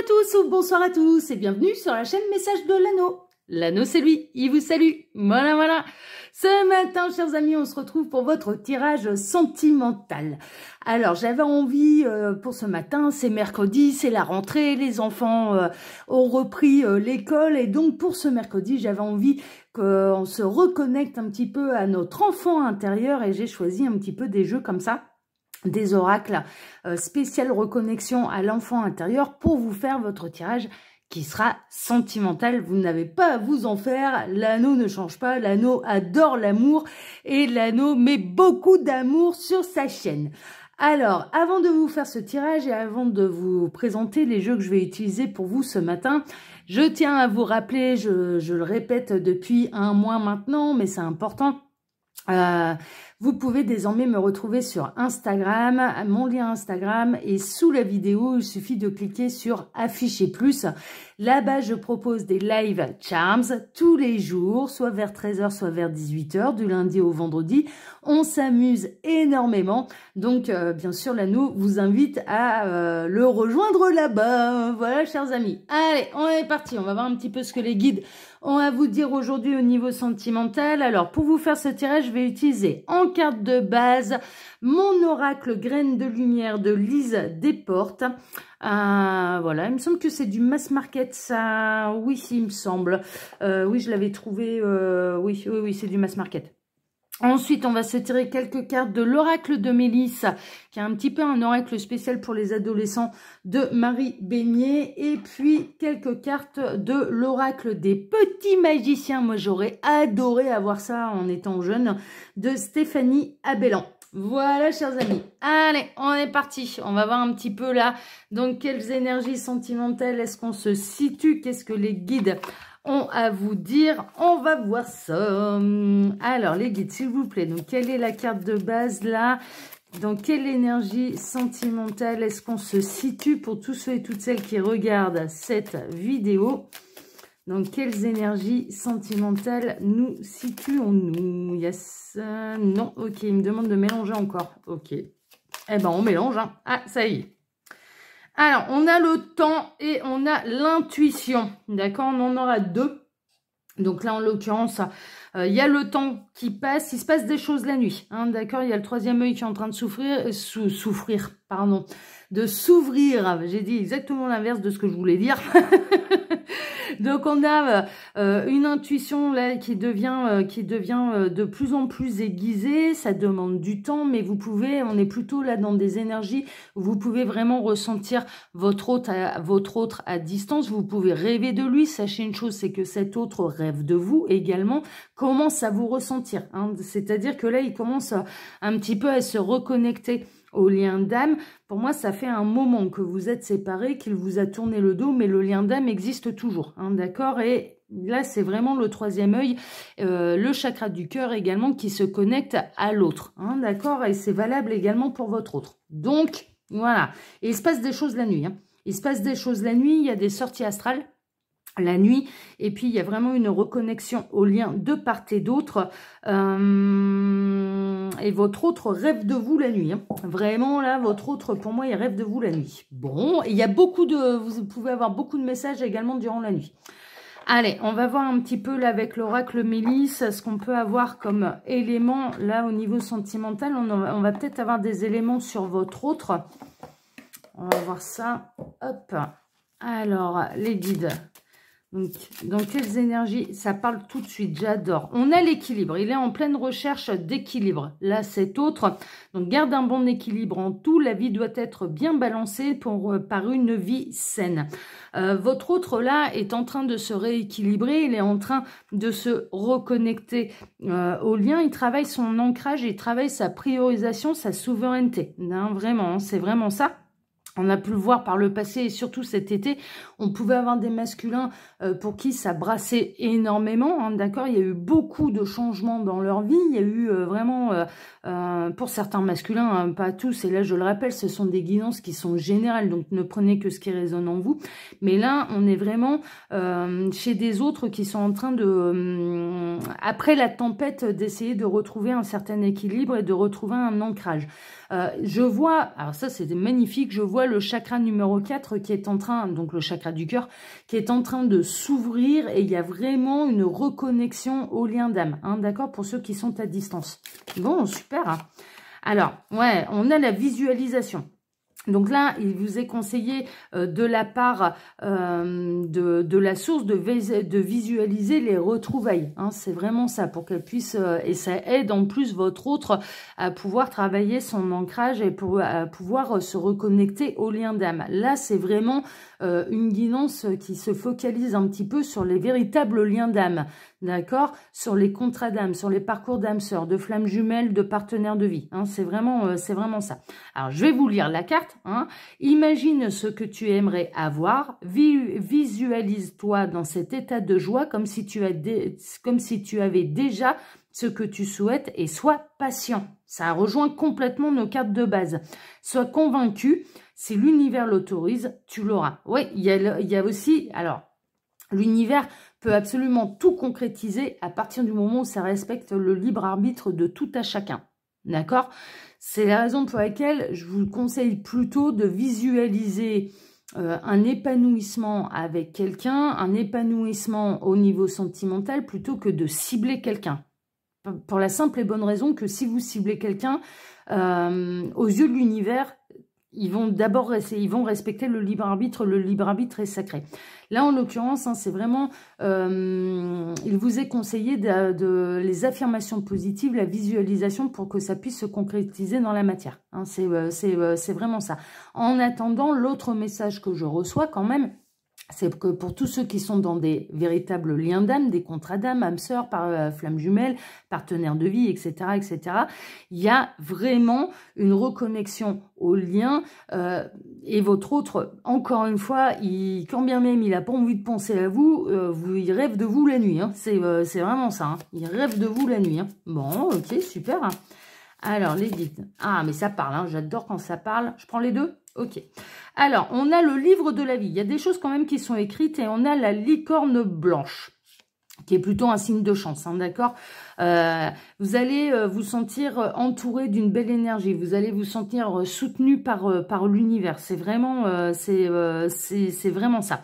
à tous ou bonsoir à tous et bienvenue sur la chaîne Message de l'anneau. L'anneau c'est lui, il vous salue. Voilà voilà. Ce matin, chers amis, on se retrouve pour votre tirage sentimental. Alors, j'avais envie euh, pour ce matin, c'est mercredi, c'est la rentrée, les enfants euh, ont repris euh, l'école et donc pour ce mercredi, j'avais envie qu'on se reconnecte un petit peu à notre enfant intérieur et j'ai choisi un petit peu des jeux comme ça des oracles euh, spécial reconnexion à l'enfant intérieur pour vous faire votre tirage qui sera sentimental. Vous n'avez pas à vous en faire. L'anneau ne change pas. L'anneau adore l'amour et l'anneau met beaucoup d'amour sur sa chaîne. Alors, avant de vous faire ce tirage et avant de vous présenter les jeux que je vais utiliser pour vous ce matin, je tiens à vous rappeler, je, je le répète depuis un mois maintenant, mais c'est important, euh, vous pouvez désormais me retrouver sur Instagram. Mon lien Instagram et sous la vidéo. Il suffit de cliquer sur « Afficher plus ». Là-bas, je propose des live charms tous les jours, soit vers 13h, soit vers 18h, du lundi au vendredi. On s'amuse énormément. Donc, euh, bien sûr, l'anneau vous invite à euh, le rejoindre là-bas. Voilà, chers amis. Allez, on est parti. On va voir un petit peu ce que les guides on va vous dire aujourd'hui au niveau sentimental. Alors, pour vous faire ce tirage, je vais utiliser en carte de base mon oracle graine de lumière de Lise Desportes. Euh, voilà, il me semble que c'est du mass market, ça. Oui, il me semble. Euh, oui, je l'avais trouvé. Euh, oui, oui, oui, c'est du mass market. Ensuite, on va se tirer quelques cartes de l'oracle de Mélisse, qui est un petit peu un oracle spécial pour les adolescents de Marie Beignet. Et puis, quelques cartes de l'oracle des petits magiciens. Moi, j'aurais adoré avoir ça en étant jeune, de Stéphanie Abellan. Voilà, chers amis. Allez, on est parti. On va voir un petit peu là. Donc, quelles énergies sentimentales est-ce qu'on se situe Qu'est-ce que les guides on à vous dire. On va voir ça. Alors, les guides, s'il vous plaît. Donc, quelle est la carte de base là dans quelle énergie sentimentale est-ce qu'on se situe pour tous ceux et toutes celles qui regardent cette vidéo Dans quelles énergies sentimentales nous situons-nous Yes, non, ok, il me demande de mélanger encore. Ok, eh ben on mélange, hein. Ah, ça y est. Alors, on a le temps et on a l'intuition. D'accord On en aura deux. Donc là, en l'occurrence, euh, il y a le temps qui passe, il se passe des choses la nuit, hein, d'accord Il y a le troisième œil qui est en train de souffrir, euh, souffrir, pardon, de s'ouvrir. Ah, j'ai dit exactement l'inverse de ce que je voulais dire. Donc on a euh, une intuition là qui devient qui devient de plus en plus aiguisée. Ça demande du temps, mais vous pouvez. On est plutôt là dans des énergies. Où vous pouvez vraiment ressentir votre autre votre autre à distance. Vous pouvez rêver de lui. Sachez une chose, c'est que cet autre rêve de vous également commence à vous ressentir. Hein. C'est-à-dire que là, il commence un petit peu à se reconnecter au lien d'âme. Pour moi, ça fait un moment que vous êtes séparés, qu'il vous a tourné le dos, mais le lien d'âme existe toujours, hein, d'accord Et là, c'est vraiment le troisième œil, euh, le chakra du cœur également, qui se connecte à l'autre, hein, d'accord Et c'est valable également pour votre autre. Donc, voilà. il se passe des choses la nuit. Il se passe des choses la nuit, il y a des sorties astrales, la nuit. Et puis, il y a vraiment une reconnexion aux liens de part et d'autre. Euh, et votre autre rêve de vous la nuit. Hein. Vraiment, là, votre autre, pour moi, il rêve de vous la nuit. Bon, il y a beaucoup de... Vous pouvez avoir beaucoup de messages également durant la nuit. Allez, on va voir un petit peu là avec l'oracle Mélisse, ce qu'on peut avoir comme élément là au niveau sentimental. On, on va peut-être avoir des éléments sur votre autre. On va voir ça. Hop. Alors, les guides. Donc, dans quelles énergies Ça parle tout de suite, j'adore. On a l'équilibre, il est en pleine recherche d'équilibre. Là, c'est autre. Donc, garde un bon équilibre en tout. La vie doit être bien balancée pour, euh, par une vie saine. Euh, votre autre, là, est en train de se rééquilibrer. Il est en train de se reconnecter euh, au lien. Il travaille son ancrage, il travaille sa priorisation, sa souveraineté. vraiment, hein, c'est vraiment ça on a pu le voir par le passé et surtout cet été, on pouvait avoir des masculins euh, pour qui ça brassait énormément, hein, d'accord Il y a eu beaucoup de changements dans leur vie, il y a eu euh, vraiment, euh, pour certains masculins, hein, pas tous, et là je le rappelle, ce sont des guidances qui sont générales, donc ne prenez que ce qui résonne en vous, mais là on est vraiment chez des autres qui sont en train de, après la tempête, d'essayer de retrouver un certain équilibre et de retrouver un ancrage. je vois, alors ça c'est magnifique, je vois le chakra numéro 4 qui est en train, donc le chakra du cœur, qui est en train de s'ouvrir et il y a vraiment une reconnexion au lien d'âme, hein, d'accord, pour ceux qui sont à distance. Bon, super. Hein. alors, ouais, on a la visualisation. Donc là, il vous est conseillé euh, de la part euh, de, de, la source de, de visualiser les retrouvailles. Hein. c'est vraiment ça pour qu'elle puisse, euh, et ça aide en plus votre autre à pouvoir travailler son ancrage et pour, à pouvoir se reconnecter au lien d'âme. Là, c'est vraiment une guidance qui se focalise un petit peu sur les véritables liens d'âme d'accord Sur les contrats d'âme, sur les parcours d'âme sœur, de flammes jumelles, de partenaires de vie. Hein, c'est vraiment, euh, c'est vraiment ça. Alors, je vais vous lire la carte. Hein. Imagine ce que tu aimerais avoir. Visualise-toi dans cet état de joie comme si tu, as comme si tu avais déjà ce que tu souhaites et sois patient. Ça rejoint complètement nos cartes de base. Sois convaincu, si l'univers l'autorise, tu l'auras. Oui, il y, il y a aussi, alors, l'univers peut absolument tout concrétiser à partir du moment où ça respecte le libre arbitre de tout à chacun. D'accord C'est la raison pour laquelle je vous conseille plutôt de visualiser euh, un épanouissement avec quelqu'un, un épanouissement au niveau sentimental, plutôt que de cibler quelqu'un. Pour la simple et bonne raison que si vous ciblez quelqu'un, euh, aux yeux de l'univers, ils vont d'abord ils vont respecter le libre arbitre, le libre arbitre est sacré. Là, en l'occurrence, hein, c'est vraiment, euh, il vous est conseillé de, les affirmations positives, la visualisation pour que ça puisse se concrétiser dans la matière. Hein. Euh, euh, c'est vraiment ça. En attendant, l'autre message que je reçois quand même, c'est que pour tous ceux qui sont dans des véritables liens d'âme, des contrats d'âme, âme sœur, par, euh, flamme jumelle, partenaire de vie, etc., etc., il y a vraiment une reconnexion au lien euh, et votre autre, encore une fois, il, quand bien même il n'a pas envie de penser à vous, euh, vous il rêve de vous la nuit. Hein. C'est vraiment ça. Hein. Il rêve de vous la nuit. Hein. Bon, ok, super. Alors, les guides. Ah, mais ça parle. J'adore quand ça parle. Je prends les deux Ok. Alors, on a le livre de la vie. Il y a des choses quand même qui sont écrites et on a la licorne blanche qui est plutôt un signe de chance, hein, d'accord euh, Vous allez euh, vous sentir euh, entouré d'une belle énergie, vous allez vous sentir soutenu par, par l'univers, c'est vraiment, vraiment ça.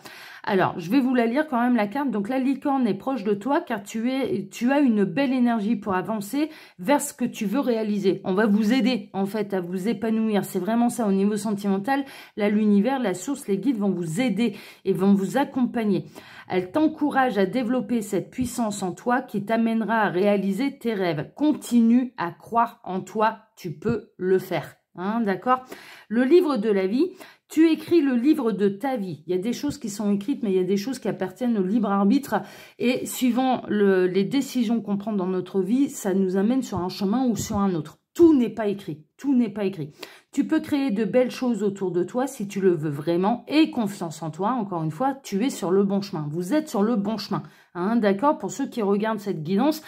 Alors, je vais vous la lire quand même la carte. Donc, la licorne est proche de toi car tu, es, tu as une belle énergie pour avancer vers ce que tu veux réaliser. On va vous aider en fait à vous épanouir. C'est vraiment ça au niveau sentimental. Là, l'univers, la source, les guides vont vous aider et vont vous accompagner. Elle t'encourage à développer cette puissance en toi qui t'amènera à réaliser tes rêves. Continue à croire en toi, tu peux le faire. Hein, d'accord Le livre de la vie, tu écris le livre de ta vie. Il y a des choses qui sont écrites, mais il y a des choses qui appartiennent au libre arbitre. Et suivant les décisions qu'on prend dans notre vie, ça nous amène sur un chemin ou sur un autre. Tout n'est pas écrit. Tout n'est pas écrit. Tu peux créer de belles choses autour de toi si tu le veux vraiment et confiance en toi. Encore une fois, tu es sur le bon chemin. Vous êtes sur le bon chemin. Hein, d'accord Pour ceux qui regardent cette guidance,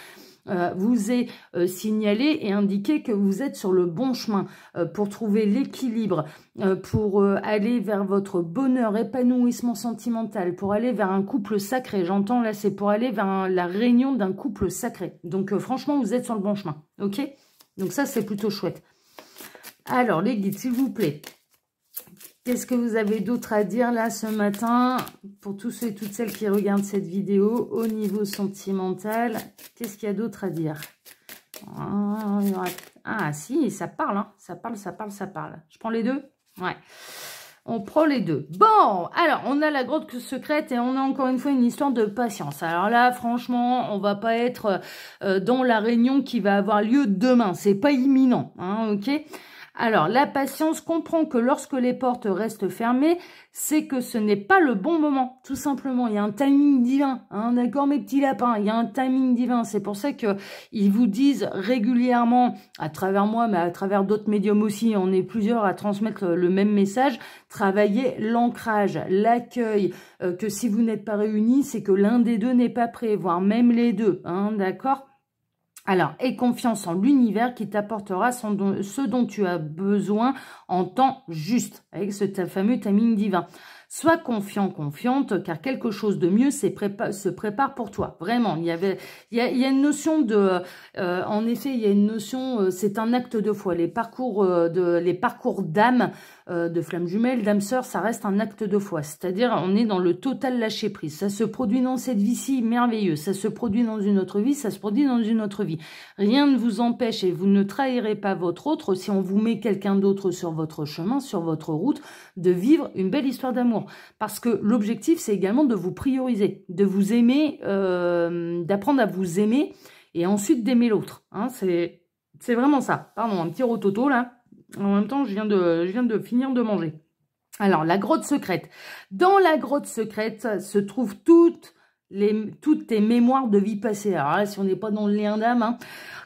euh, vous est euh, signalé et indiqué que vous êtes sur le bon chemin euh, pour trouver l'équilibre, pour aller vers votre bonheur, épanouissement sentimental, pour aller vers un couple sacré. J'entends là, c'est pour aller vers la réunion d'un couple sacré. Donc franchement, vous êtes sur le bon chemin, ok Donc ça, c'est plutôt chouette. Alors, les guides, s'il vous plaît, Qu'est-ce que vous avez d'autre à dire là ce matin Pour tous ceux et toutes celles qui regardent cette vidéo, au niveau sentimental, qu'est-ce qu'il y a d'autre à dire Ah, ah si, ça parle, hein. ça parle, ça parle, ça parle. Je prends les deux Ouais. On prend les deux. Bon, alors, on a la grotte secrète et on a encore une fois une histoire de patience. Alors là, franchement, on va pas être euh, dans la réunion qui va avoir lieu demain. C'est pas imminent, hein, ok alors, la patience comprend que lorsque les portes restent fermées, c'est que ce n'est pas le bon moment, tout simplement. Il y a un timing divin, hein, d'accord mes petits lapins Il y a un timing divin. C'est pour ça qu'ils vous disent régulièrement, à travers moi, mais à travers d'autres médiums aussi, on est plusieurs à transmettre le même message, travailler l'ancrage, l'accueil, euh, que si vous n'êtes pas réunis, c'est que l'un des deux n'est pas prêt, voire même les deux, hein, d'accord alors, aie confiance en l'univers qui t'apportera ce dont tu as besoin en temps juste, avec ce fameux timing divin. Sois confiant, confiante, car quelque chose de mieux se prépare pour toi. Vraiment, il y avait, il y a, une notion de, euh, en effet, il y a une notion, euh, c'est un acte de foi. Les parcours euh, de, les parcours d'âme, de flamme jumelles, d'âme sœur, ça reste un acte de foi. C'est-à-dire, on est dans le total lâcher prise. Ça se produit dans cette vie-ci, merveilleux. Ça se produit dans une autre vie, ça se produit dans une autre vie. Rien ne vous empêche et vous ne trahirez pas votre autre si on vous met quelqu'un d'autre sur votre chemin, sur votre route, de vivre une belle histoire d'amour. Parce que l'objectif, c'est également de vous prioriser, de vous aimer, euh, d'apprendre à vous aimer et ensuite d'aimer l'autre. Hein, c'est vraiment ça. Pardon, un petit rototo là. En même temps, je viens de, je viens de finir de manger. Alors, la grotte secrète. Dans la grotte secrète se trouvent toutes les, toutes tes mémoires de vie passée. Alors là, si on n'est pas dans le lien d'âme, hein,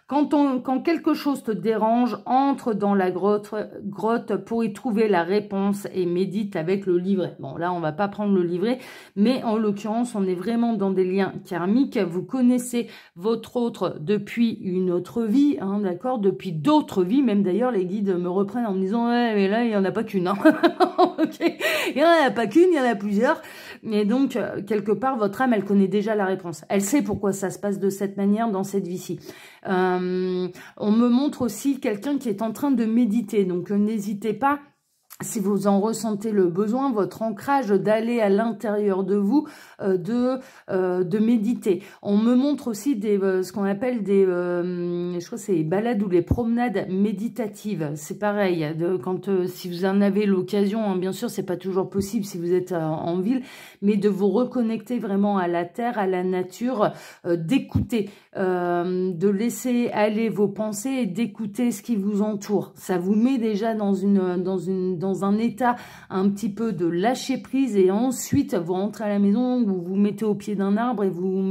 quand, on, quand quelque chose te dérange, entre dans la grotte, grotte pour y trouver la réponse et médite avec le livret. Bon, là, on ne va pas prendre le livret, mais en l'occurrence, on est vraiment dans des liens karmiques. Vous connaissez votre autre depuis une autre vie, hein, d'accord Depuis d'autres vies, même d'ailleurs, les guides me reprennent en me disant « mais là, il n'y en a pas qu'une, hein. Il n'y en a pas qu'une, il y en a plusieurs. » Mais donc, euh, quelque part, votre âme, elle connaît déjà la réponse. Elle sait pourquoi ça se passe de cette manière dans cette vie-ci. Euh, on me montre aussi quelqu'un qui est en train de méditer. Donc, euh, n'hésitez pas si vous en ressentez le besoin, votre ancrage d'aller à l'intérieur de vous, euh, de, euh, de méditer. On me montre aussi des, euh, ce qu'on appelle des, je crois c'est les balades ou les promenades méditatives. C'est pareil, de, quand si vous en avez l'occasion, hein, bien sûr, c'est pas toujours possible si vous êtes en ville, mais de vous reconnecter vraiment à la terre, à la nature, d'écouter, de laisser aller vos pensées et d'écouter ce qui vous entoure. Ça vous met déjà dans une dans une dans un état un petit peu de lâcher prise et ensuite vous rentrez à la maison, vous vous mettez au pied d'un arbre et vous,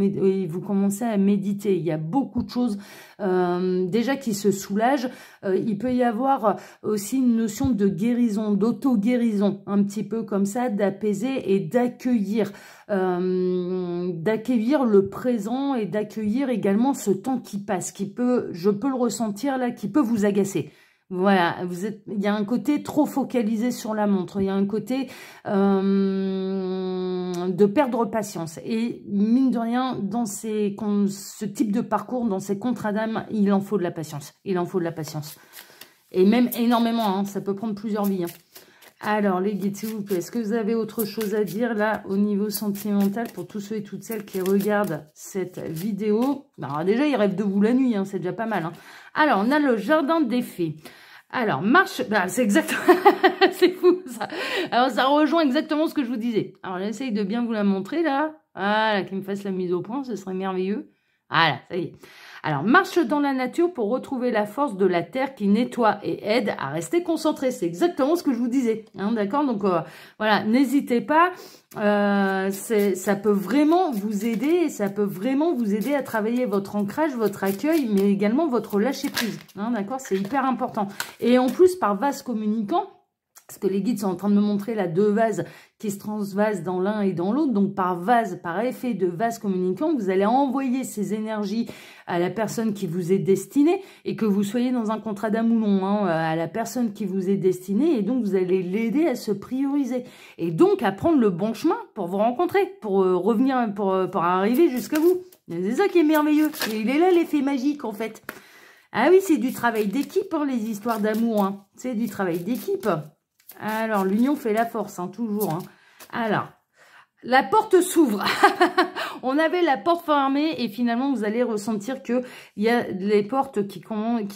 vous commencez à méditer. Il y a beaucoup de choses euh, déjà qui se soulagent. Euh, il peut y avoir aussi une notion de guérison, d'auto-guérison, un petit peu comme ça, d'apaiser et d'accueillir. Euh, d'accueillir le présent et d'accueillir également ce temps qui passe, qui peut, je peux le ressentir là, qui peut vous agacer. Voilà, vous il y a un côté trop focalisé sur la montre, il y a un côté euh, de perdre patience. Et mine de rien, dans ces, ce type de parcours, dans ces contrats d'âme, il en faut de la patience. Il en faut de la patience. Et même énormément, hein. ça peut prendre plusieurs vies. Hein. Alors, les guides, vous est-ce que vous avez autre chose à dire là au niveau sentimental pour tous ceux et toutes celles qui regardent cette vidéo bah, déjà, ils rêvent de vous la nuit, hein. c'est déjà pas mal. Alors, on a le jardin des fées. Alors, marche, bah, c'est exactement, c'est fou ça. Alors, ça rejoint exactement ce que je vous disais. Alors, j'essaye de bien vous la montrer là. Voilà, qu'il me fasse la mise au point, ce serait merveilleux. Voilà, ça y est. Alors, marche dans la nature pour retrouver la force de la terre qui nettoie et aide à rester concentré. C'est exactement ce que je vous disais, hein, d'accord Donc, euh, voilà, n'hésitez pas. Euh, ça peut vraiment vous aider ça peut vraiment vous aider à travailler votre ancrage, votre accueil, mais également votre lâcher prise. Hein, d'accord C'est hyper important. Et en plus, par vase communicant, parce que les guides sont en train de me montrer là, deux vases qui se transvasent dans l'un et dans l'autre. Donc par vase, par effet de vase communicant, vous allez envoyer ces énergies à la personne qui vous est destinée et que vous soyez dans un contrat d'amour non, hein, à la personne qui vous est destinée et donc vous allez l'aider à se prioriser et donc à prendre le bon chemin pour vous rencontrer, pour euh, revenir, euh, pour, arriver jusqu'à vous. C'est ça qui est merveilleux. il est là l'effet magique en fait. Ah oui, c'est du travail d'équipe, hein, les histoires d'amour. Hein. C'est du travail d'équipe. Alors, l'union fait la force, hein, toujours. Hein. Alors, la porte s'ouvre. on avait la porte fermée et finalement, vous allez ressentir que il y a les portes qui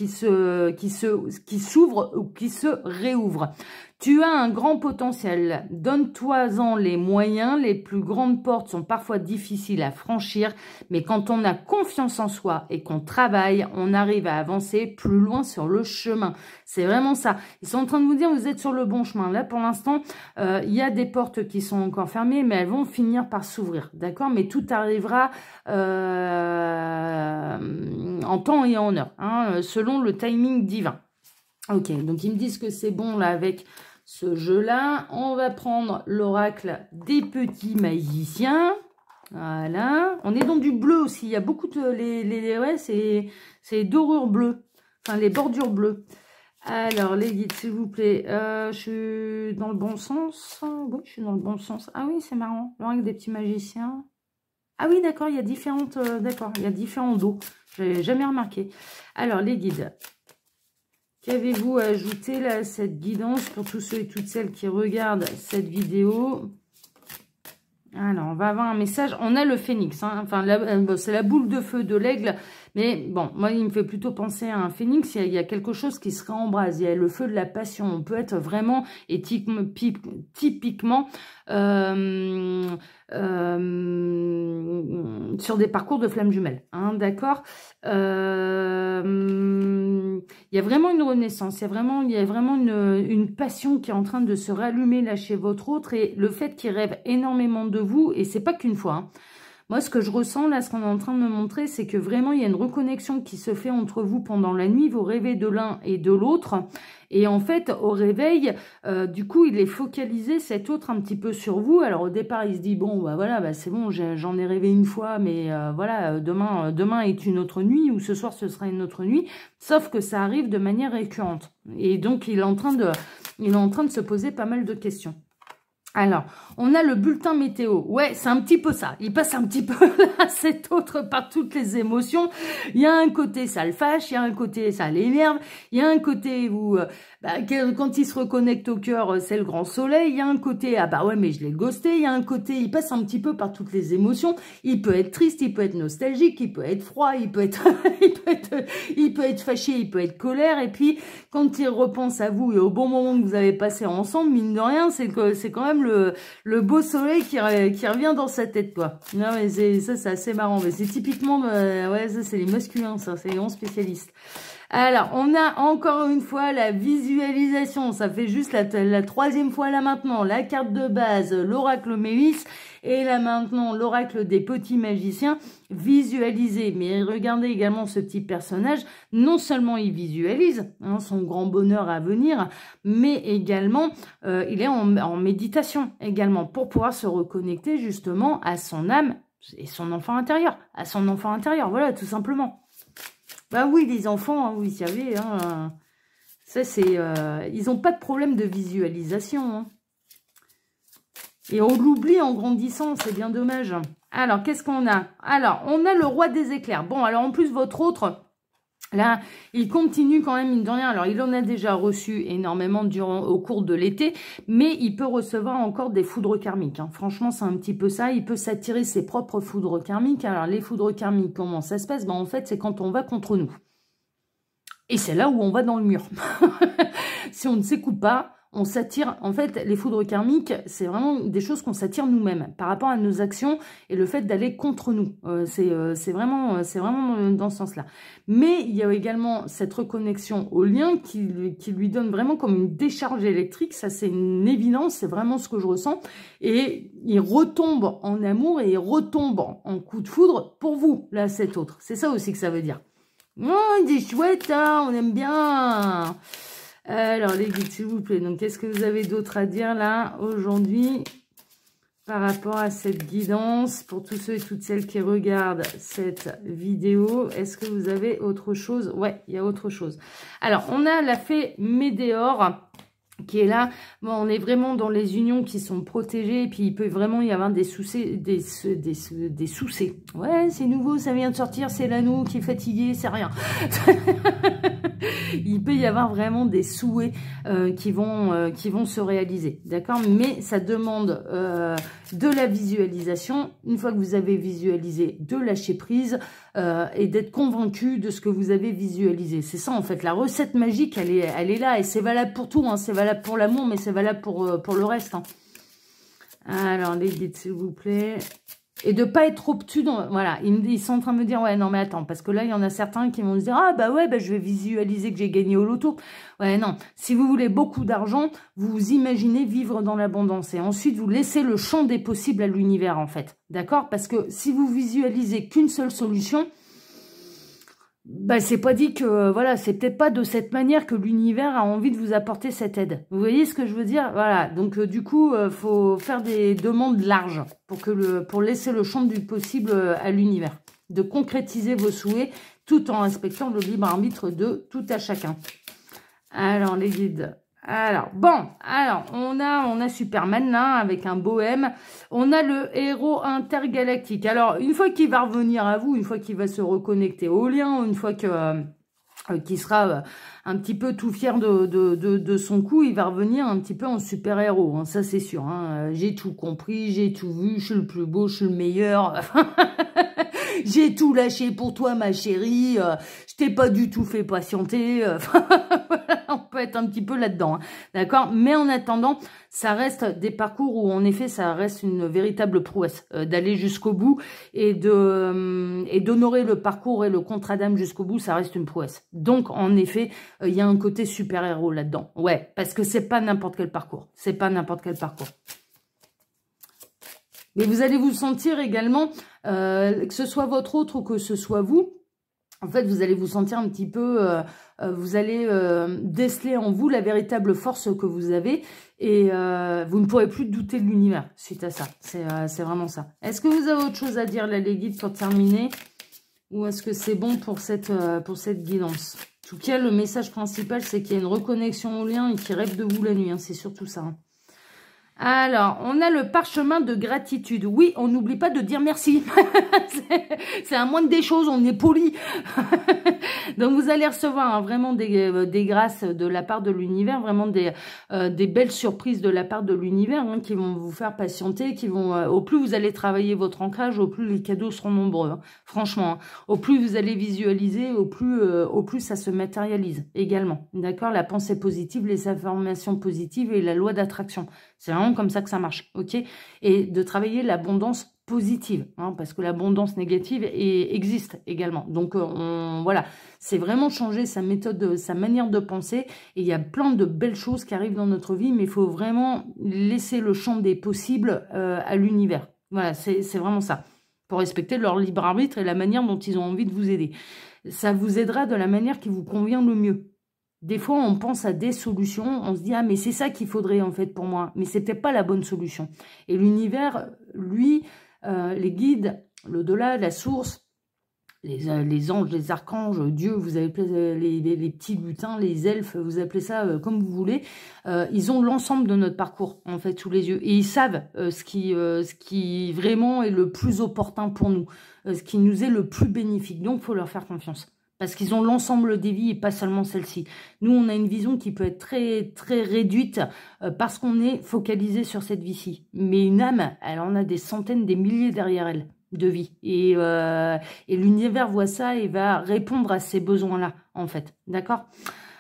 se qui s'ouvrent ou qui se réouvrent. Tu as un grand potentiel, donne-toi-en les moyens, les plus grandes portes sont parfois difficiles à franchir, mais quand on a confiance en soi et qu'on travaille, on arrive à avancer plus loin sur le chemin. C'est vraiment ça. Ils sont en train de vous dire, vous êtes sur le bon chemin. Là, pour l'instant, euh, il y a des portes qui sont encore fermées, mais elles vont finir par s'ouvrir, d'accord Mais tout arrivera euh, en temps et en heure, hein, selon le timing divin, Ok, donc ils me disent que c'est bon là avec ce jeu-là. On va prendre l'oracle des petits magiciens. Voilà. On est dans du bleu aussi. Il y a beaucoup de... Les, les, ouais, c'est dorure bleue. Enfin, les bordures bleues. Alors, les guides, s'il vous plaît. Euh, je suis dans le bon sens. Oui, je suis dans le bon sens. Ah oui, c'est marrant. L'oracle des petits magiciens. Ah oui, d'accord, il y a différentes... Euh, d'accord, il y a différents dos. Je n'avais jamais remarqué. Alors, les guides. Qu'avez-vous à ajouter là, à cette guidance pour tous ceux et toutes celles qui regardent cette vidéo alors, on va avoir un message. On a le phénix, hein. enfin, euh, c'est la boule de feu de l'aigle mais bon, moi, il me fait plutôt penser à un phénix. Il y a, quelque chose qui se réembrase. Il y a le feu de la passion. On peut être vraiment et typiquement euh, euh, sur des parcours de flammes jumelles. Hein, d'accord euh, Il y a vraiment une renaissance. Il y a vraiment, il y a vraiment une, une passion qui est en train de se rallumer là chez votre autre. Et le fait qu'il rêve énormément de vous, et c'est pas qu'une fois, hein, moi, ce que je ressens, là, ce qu'on est en train de me montrer, c'est que vraiment, il y a une reconnexion qui se fait entre vous pendant la nuit. Vous rêvez de l'un et de l'autre. Et en fait, au réveil, euh, du coup, il est focalisé, cet autre, un petit peu sur vous. Alors, au départ, il se dit, bon, bah voilà, bah, c'est bon, j'en ai, rêvé une fois, mais euh, voilà, euh, demain, demain est une autre nuit, ou ce soir, ce sera une autre nuit. Sauf que ça arrive de manière récurrente. Et donc, il est en train de, il est en train de se poser pas mal de questions. Alors, on a le bulletin météo. Ouais, c'est un petit peu ça. Il passe un petit peu à cet autre par toutes les émotions. Il y a un côté, ça le fâche. Il y a un côté, ça l'énerve. Il y a un côté où, euh, bah, quand il se reconnecte au cœur, euh, c'est le grand soleil. Il y a un côté, ah bah ouais, mais je l'ai ghosté. Il y a un côté, il passe un petit peu par toutes les émotions. Il peut être triste, il peut être nostalgique, il peut être froid, il peut être, il peut être, fâché, il peut être colère. Et puis, quand il repense à vous et au bon moment que vous avez passé ensemble, mine de rien, c'est que c'est quand même le le, beau soleil qui, revient dans sa tête, quoi. Non, mais ça, c'est assez marrant. Mais c'est typiquement, euh, ouais, ça, c'est les masculins, ça, c'est les grands spécialistes. Alors, on a encore une fois la visualisation. Ça fait juste la, la troisième fois là maintenant. La carte de base, l'oracle Mélis et là maintenant, l'oracle des petits magiciens, visualisé. Mais regardez également ce petit personnage. Non seulement il visualise hein, son grand bonheur à venir, mais également euh, il est en, méditation également pour pouvoir se reconnecter justement à son âme et son enfant intérieur. À son enfant intérieur, voilà, tout simplement. Ben oui, les enfants, hein, vous savez, hein, ça c'est, euh, ils n'ont pas de problème de visualisation. Hein. Et on l'oublie en grandissant, c'est bien dommage. Alors, qu'est-ce qu'on a Alors, on a le roi des éclairs. Bon, alors en plus, votre autre, Là, il continue quand même, une dernière. Alors, il en a déjà reçu énormément durant, au cours de l'été, mais il peut recevoir encore des foudres karmiques. Hein. Franchement, c'est un petit peu ça. Il peut s'attirer ses propres foudres karmiques. Alors, les foudres karmiques, comment ça se passe ben, En fait, c'est quand on va contre nous. Et c'est là où on va dans le mur. si on ne s'écoute pas, on s'attire, en fait, les foudres karmiques, c'est vraiment des choses qu'on s'attire nous-mêmes par rapport à nos actions et le fait d'aller contre nous. Euh, euh, c'est vraiment, euh, c'est vraiment dans ce sens-là. Mais il y a également cette reconnexion au lien qui, lui donne vraiment comme une décharge électrique. Ça, c'est une évidence, c'est vraiment ce que je ressens. Et il retombe en amour et il retombe en coup de foudre pour vous, là, cet autre. C'est ça aussi que ça veut dire. Oh, il chouette, hein, on aime bien alors, les guides, s'il vous plaît. Donc, qu'est-ce que vous avez d'autre à dire là, aujourd'hui, par rapport à cette guidance Pour tous ceux et toutes celles qui regardent cette vidéo, est-ce que vous avez autre chose Ouais, il y a autre chose. Alors, on a la fée Médéor qui est là, bon, on est vraiment dans les unions qui sont protégées, et puis il peut vraiment y avoir des soucis, des, des, soucis. Ouais, c'est nouveau, ça vient de sortir, c'est l'anneau qui est fatigué, c'est rien. il peut y mm. avoir vraiment des souhaits euh, qui, vont, euh, qui vont se réaliser, d'accord Mais ça demande euh, de la visualisation. Une fois que vous avez visualisé, de lâcher prise et d'être convaincu de ce que vous avez visualisé. C'est ça, en fait. La recette magique, elle est, elle est là et c'est valable pour tout. Hein. C'est valable pour l'amour, mais c'est valable pour, pour le reste. Hein. Alors, les guides, s'il vous plaît et de pas être obtus dans, voilà ils, ils, sont en train de me dire ouais non mais attends parce que là il y en a certains qui vont me dire ah bah ouais bah je vais visualiser que j'ai gagné au loto ouais non si vous voulez beaucoup d'argent vous vous imaginez vivre dans l'abondance et ensuite vous laissez le champ des possibles à l'univers en fait d'accord parce que si vous visualisez qu'une seule solution bah, c'est pas dit que euh, voilà, c'est peut-être pas de cette manière que l'univers a envie de vous apporter cette aide. Vous voyez ce que je veux dire Voilà. Donc euh, du coup, euh, faut faire des demandes larges pour que le pour laisser le champ du possible à l'univers, de concrétiser vos souhaits tout en respectant le libre arbitre de tout à chacun. Alors les guides, alors, bon, alors, on a, on a Superman, là, avec un bohème. On a le héros intergalactique. Alors, une fois qu'il va revenir à vous, une fois qu'il va se reconnecter au lien, une fois que... Euh, sera euh, un petit peu tout fier de, de, de, son coup, il va revenir un petit peu en super-héros, hein, ça c'est sûr. Hein. Euh, j'ai tout compris, j'ai tout vu, je suis le plus beau, je suis le meilleur. j'ai tout lâché pour toi ma chérie, je t'ai pas du tout fait patienter. être un petit peu là-dedans, hein. d'accord Mais en attendant, ça reste des parcours où en effet, ça reste une véritable prouesse euh, d'aller jusqu'au bout et de euh, et d'honorer le parcours et le contrat d'âme jusqu'au bout, ça reste une prouesse. Donc en effet, euh, il y a un côté super-héros là-dedans. Ouais, parce que c'est pas n'importe quel parcours. C'est pas n'importe quel parcours. Mais vous allez vous sentir également, que ce soit votre autre ou que ce soit vous, en fait, vous allez vous sentir un petit peu, euh, euh, vous allez euh, déceler en vous la véritable force que vous avez et vous ne pourrez plus douter de l'univers suite à ça. C'est vraiment ça. Est-ce que vous avez autre chose à dire là, les guides, pour terminer Ou est-ce que c'est bon pour cette, pour cette guidance En tout cas, le message principal, c'est qu'il y a une reconnexion au lien et qui rêve de vous la nuit. Hein. c'est surtout ça. Hein. Alors, on a le parchemin de gratitude. Oui, on n'oublie pas de dire merci. c'est un moindre des choses, on est poli. Donc, vous allez recevoir hein, vraiment des, euh, des, grâces de la part de l'univers, vraiment des, euh, des, belles surprises de la part de l'univers hein, qui vont vous faire patienter, qui vont... Euh, au plus vous allez travailler votre ancrage, au plus les cadeaux seront nombreux. Hein, franchement, au plus vous allez visualiser, au plus, au plus ça se matérialise également. D'accord La pensée positive, les informations positives et la loi d'attraction. C'est vraiment comme ça que ça marche, ok Et de travailler l'abondance positive, hein, parce que l'abondance négative existe également. Donc euh, voilà, c'est vraiment changer sa méthode, sa manière de penser. Et il y a plein de belles choses qui arrivent dans notre vie, mais il faut vraiment laisser le champ des possibles euh, à l'univers. Voilà, c'est vraiment ça. Pour respecter leur libre arbitre et la manière dont ils ont envie de vous aider. Ça vous aidera de la manière qui vous convient le mieux. Des fois, on pense à des solutions, on se dit « Ah, mais c'est ça qu'il faudrait en fait pour moi. » Mais ce n'était pas la bonne solution. Et l'univers, lui, euh, les guides, l'au-delà, la source, euh, les, anges, les archanges, Dieu, vous avez euh, les, petits lutins, les elfes, vous appelez ça comme vous voulez, ils ont l'ensemble de notre parcours en fait sous les yeux. Et ils savent ce, qui, ce qui vraiment est le plus opportun pour nous, ce qui nous est le plus bénéfique. Donc, il faut leur faire confiance. Parce qu'ils ont l'ensemble des vies et pas seulement celle-ci. Nous, on a une vision qui peut être très très réduite euh, parce qu'on est focalisé sur cette vie-ci. Mais une âme, elle en a des centaines, des milliers derrière elle de vie. Et, euh, et l'univers voit ça et va répondre à ces besoins-là, en fait. D'accord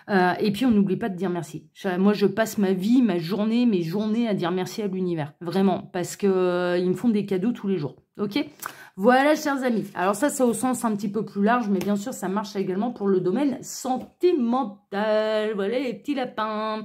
euh, Et puis, on n'oublie pas de dire merci. Moi, je passe ma vie, ma journée, mes journées à dire merci à l'univers. Vraiment, parce qu'ils me font des cadeaux tous les jours. OK voilà, chers amis. Alors ça, c'est au sens un petit peu plus large, mais bien sûr, ça marche également pour le domaine sentimental. Voilà les petits lapins.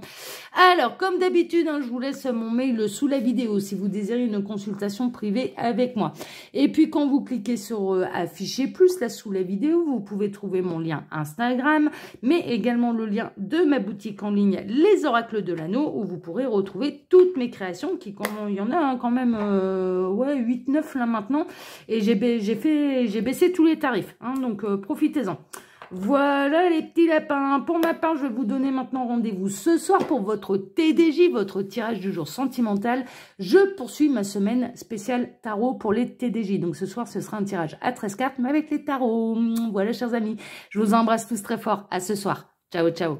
Alors, comme d'habitude, hein, je vous laisse mon mail sous la vidéo si vous désirez une consultation privée avec moi. Et puis, quand vous cliquez sur euh, Afficher plus, là, sous la vidéo, vous pouvez trouver mon lien Instagram, mais également le lien de ma boutique en ligne Les Oracles de l'Anneau, où vous pourrez retrouver toutes mes créations, qui, il y en a hein, quand même euh, ouais, 8-9 là maintenant. Et j'ai baissé tous les tarifs, hein, donc euh, profitez-en. Voilà les petits lapins. Pour ma part, je vais vous donner maintenant rendez-vous ce soir pour votre TDJ, votre tirage du jour sentimental. Je poursuis ma semaine spéciale tarot pour les TDJ. Donc ce soir, ce sera un tirage à 13 cartes, mais avec les tarots. Voilà, chers amis. Je vous embrasse tous très fort. À ce soir. Ciao, ciao.